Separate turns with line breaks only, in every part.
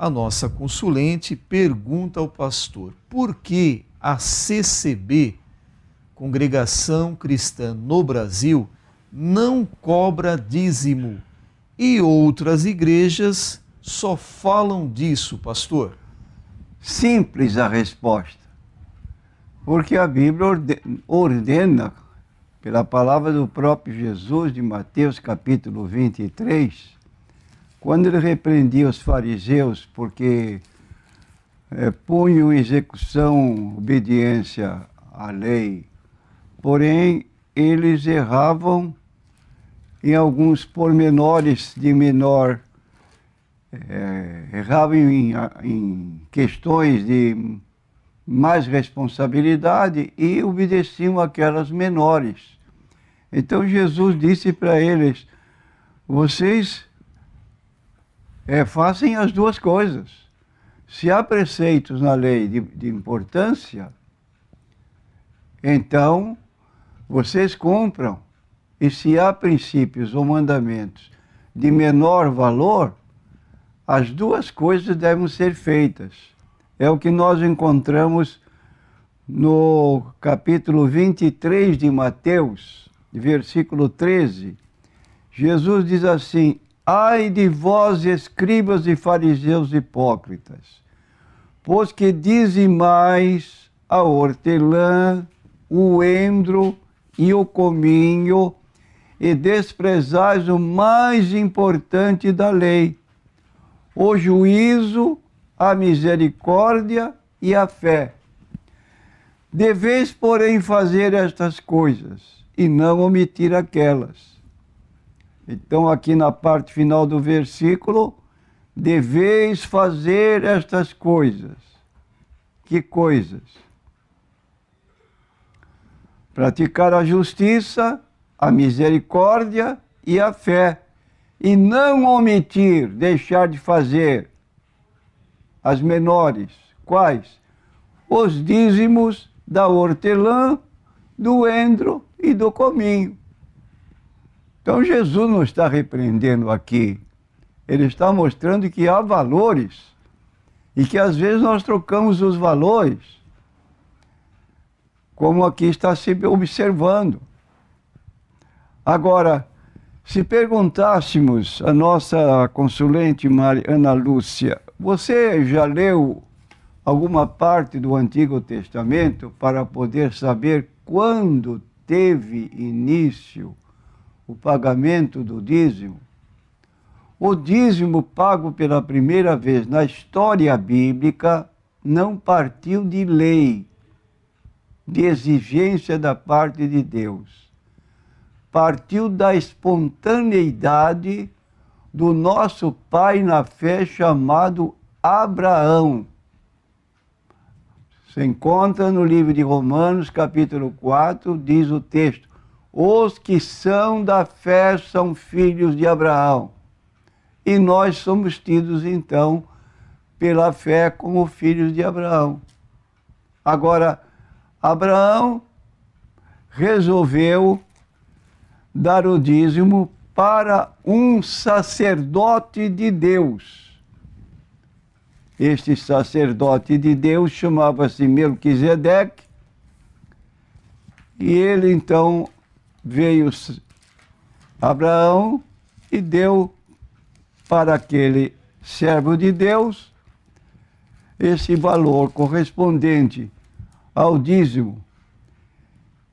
a nossa consulente pergunta ao pastor por que a CCB, Congregação Cristã no Brasil, não cobra dízimo e outras igrejas só falam disso, pastor? Simples a resposta. Porque a Bíblia ordena, pela palavra do próprio Jesus de Mateus capítulo 23, quando ele repreendia os fariseus porque é, punham em execução obediência à lei, porém eles erravam em alguns pormenores de menor, é, erravam em, em questões de mais responsabilidade e obedeciam aquelas menores. Então Jesus disse para eles: vocês é, fazem as duas coisas. Se há preceitos na lei de, de importância, então vocês compram. E se há princípios ou mandamentos de menor valor, as duas coisas devem ser feitas. É o que nós encontramos no capítulo 23 de Mateus, versículo 13. Jesus diz assim: Ai de vós, escribas e fariseus hipócritas, pois que dizimais a hortelã, o endro e o cominho, e desprezais o mais importante da lei, o juízo, a misericórdia e a fé. Deveis, porém, fazer estas coisas e não omitir aquelas então, aqui na parte final do versículo, deveis fazer estas coisas. Que coisas? Praticar a justiça, a misericórdia e a fé, e não omitir, deixar de fazer as menores. Quais? Os dízimos da hortelã, do endro e do cominho. Então Jesus não está repreendendo aqui, ele está mostrando que há valores e que às vezes nós trocamos os valores, como aqui está se observando. Agora, se perguntássemos a nossa consulente Ana Lúcia, você já leu alguma parte do Antigo Testamento para poder saber quando teve início o pagamento do dízimo, o dízimo pago pela primeira vez na história bíblica não partiu de lei, de exigência da parte de Deus. Partiu da espontaneidade do nosso pai na fé chamado Abraão. Se encontra no livro de Romanos, capítulo 4, diz o texto: os que são da fé são filhos de Abraão. E nós somos tidos, então, pela fé como filhos de Abraão. Agora, Abraão resolveu dar o dízimo para um sacerdote de Deus. Este sacerdote de Deus chamava-se Melquisedeque, e ele então veio Abraão e deu para aquele servo de Deus esse valor correspondente ao dízimo.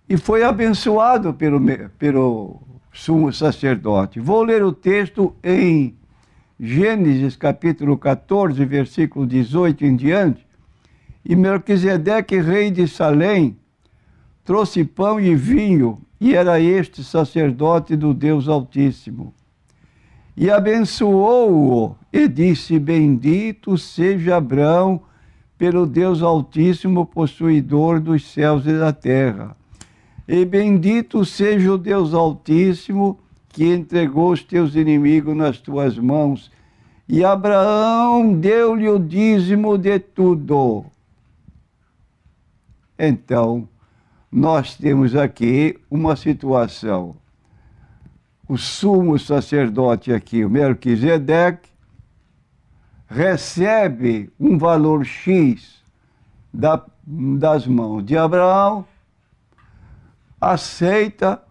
E foi abençoado pelo, pelo sumo sacerdote. Vou ler o texto em Gênesis capítulo 14, versículo 18 em diante. E Melquisedeque, rei de Salém, trouxe pão e vinho e era este sacerdote do Deus Altíssimo. E abençoou-o e disse: Bendito seja Abraão pelo Deus Altíssimo, possuidor dos céus e da terra. E bendito seja o Deus Altíssimo, que entregou os teus inimigos nas tuas mãos. E Abraão deu-lhe o dízimo de tudo. Então, nós temos aqui uma situação. O sumo sacerdote aqui, o Melquisedeque, recebe um valor X da, das mãos de Abraão, aceita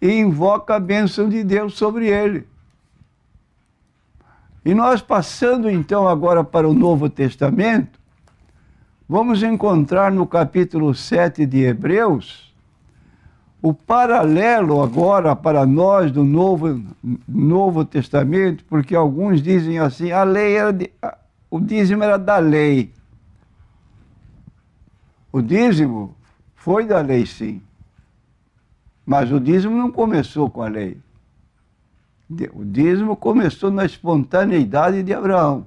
e invoca a bênção de Deus sobre ele. E nós passando então agora para o Novo Testamento, vamos encontrar no capítulo 7 de Hebreus o paralelo agora para nós do Novo, Novo Testamento, porque alguns dizem assim: a lei era de, o dízimo era da lei. O dízimo foi da lei, sim. Mas o dízimo não começou com a lei. O dízimo começou na espontaneidade de Abraão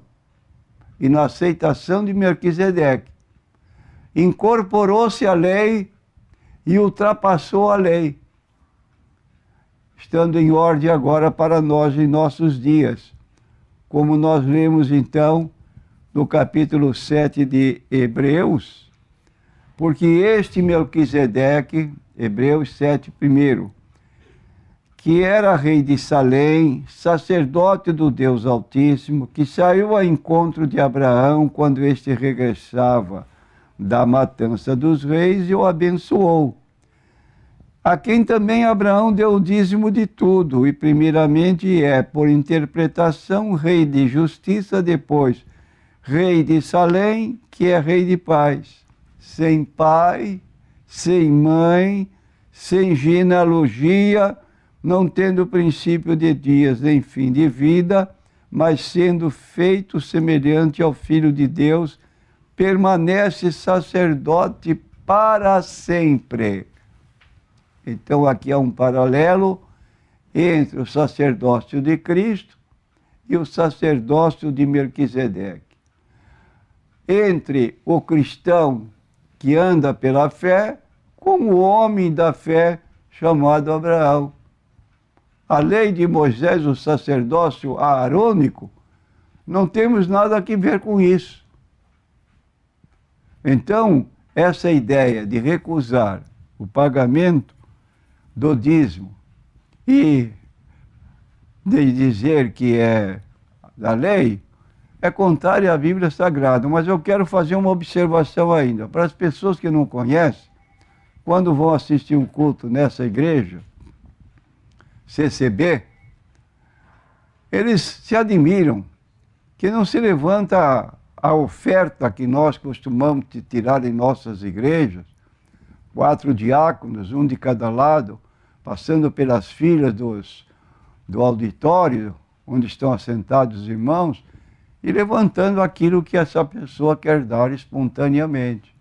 e na aceitação de Melquisedeque incorporou-se à lei e ultrapassou a lei, estando em ordem agora para nós em nossos dias, como nós lemos então no capítulo 7 de Hebreus, porque este Melquisedeque, Hebreus 7, primeiro, que era rei de Salém, sacerdote do Deus Altíssimo, que saiu ao encontro de Abraão quando este regressava da matança dos reis e o abençoou. A quem também Abraão deu o dízimo de tudo, e primeiramente é, por interpretação, rei de justiça, depois rei de Salém, que é rei de paz. Sem pai, sem mãe, sem genealogia, não tendo princípio de dias nem fim de vida, mas sendo feito semelhante ao Filho de Deus permanece sacerdote para sempre. Então, aqui há um paralelo entre o sacerdócio de Cristo e o sacerdócio de Melquisedeque. Entre o cristão que anda pela fé com o homem da fé chamado Abraão. A lei de Moisés, o sacerdócio aarônico, não temos nada a ver com isso. Então, essa ideia de recusar o pagamento do dízimo e de dizer que é da lei é contrária à Bíblia Sagrada. Mas eu quero fazer uma observação ainda. Para as pessoas que não conhecem, quando vão assistir um culto nessa igreja, CCB, eles se admiram que não se levanta a oferta que nós costumamos tirar em nossas igrejas, quatro diáconos, um de cada lado, passando pelas filas dos, do auditório, onde estão assentados os irmãos, e levantando aquilo que essa pessoa quer dar espontaneamente.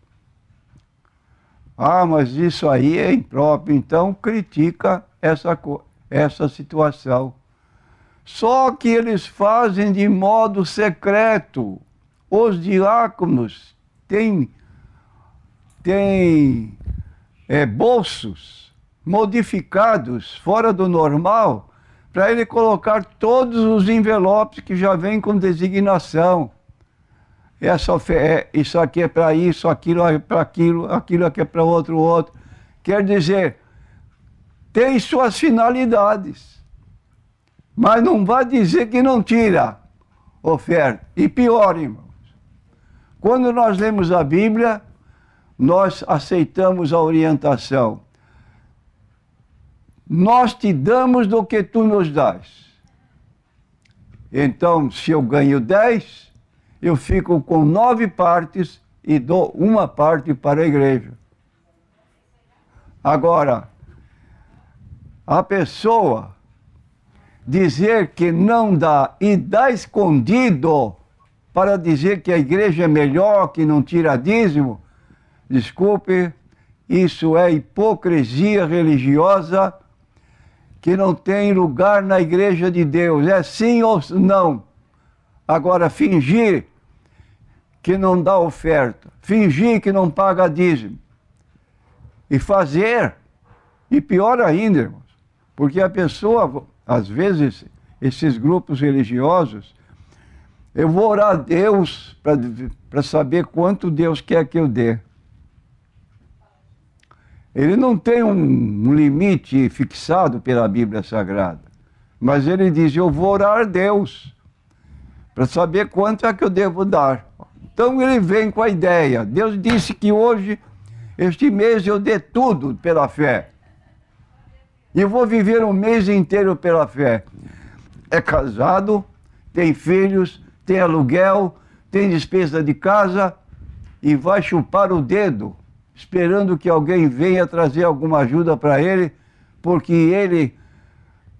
Ah, mas isso aí é impróprio, então critica essa, essa situação. Só que eles fazem de modo secreto. Os diáconos têm, têm é, bolsos modificados, fora do normal, para ele colocar todos os envelopes que já vêm com designação. Essa, é, isso aqui é para isso, aquilo é para aquilo, aquilo aqui é para outro, outro. Quer dizer, tem suas finalidades, mas não vai dizer que não tira oferta. E pior, irmão quando nós lemos a Bíblia, nós aceitamos a orientação. Nós te damos do que tu nos dás. Então, se eu ganho 10, eu fico com nove partes e dou uma parte para a igreja. Agora, a pessoa dizer que não dá e dá escondido para dizer que a igreja é melhor, que não tira dízimo. Desculpe, isso é hipocrisia religiosa que não tem lugar na igreja de Deus. É sim ou não. Agora, fingir que não dá oferta, fingir que não paga dízimo e fazer, e pior ainda, irmãos, porque a pessoa, às vezes, esses grupos religiosos, eu vou orar a Deus para saber quanto Deus quer que eu dê. Ele não tem um limite fixado pela Bíblia Sagrada, mas ele diz: Eu vou orar a Deus para saber quanto é que eu devo dar. Então ele vem com a ideia. Deus disse que hoje, este mês, eu dê tudo pela fé. E vou viver um mês inteiro pela fé. É casado, tem filhos, tem aluguel, tem despesa de casa e vai chupar o dedo, esperando que alguém venha trazer alguma ajuda para ele, porque ele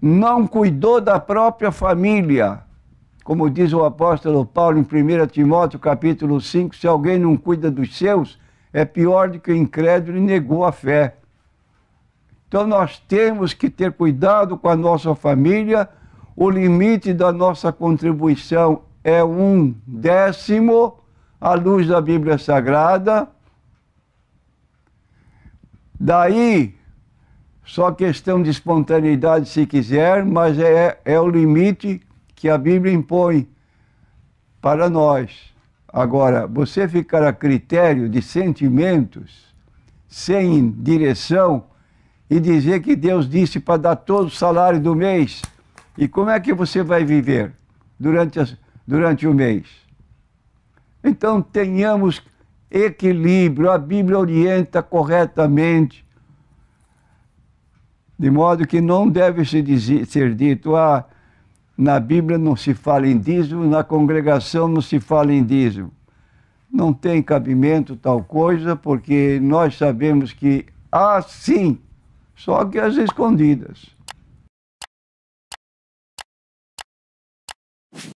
não cuidou da própria família. Como diz o apóstolo Paulo em 1 Timóteo capítulo 5, se alguém não cuida dos seus, é pior do que o incrédulo e negou a fé. Então nós temos que ter cuidado com a nossa família, o limite da nossa contribuição é um décimo à luz da Bíblia Sagrada. Daí, só questão de espontaneidade se quiser, mas é, é o limite que a Bíblia impõe para nós. Agora, você ficar a critério de sentimentos, sem direção, e dizer que Deus disse para dar todo o salário do mês, e como é que você vai viver durante as durante o mês. Então tenhamos equilíbrio, a Bíblia orienta corretamente, de modo que não deve se dizer, ser dito, ah, na Bíblia não se fala em dízimo, na congregação não se fala em dízimo. Não tem cabimento tal coisa, porque nós sabemos que há sim, só que às escondidas.